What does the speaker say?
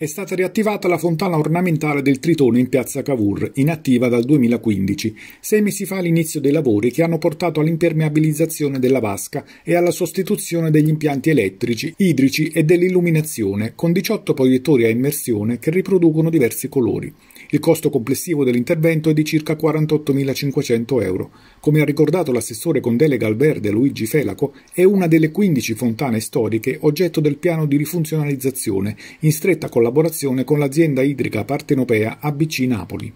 È stata riattivata la fontana ornamentale del Tritone in piazza Cavour, inattiva dal 2015, sei mesi fa l'inizio dei lavori che hanno portato all'impermeabilizzazione della vasca e alla sostituzione degli impianti elettrici, idrici e dell'illuminazione, con 18 proiettori a immersione che riproducono diversi colori. Il costo complessivo dell'intervento è di circa 48.500 euro. Come ha ricordato l'assessore con delega al verde Luigi Felaco, è una delle 15 fontane storiche oggetto del piano di rifunzionalizzazione, in stretta collaborazione collaborazione con l'azienda idrica partenopea ABC Napoli.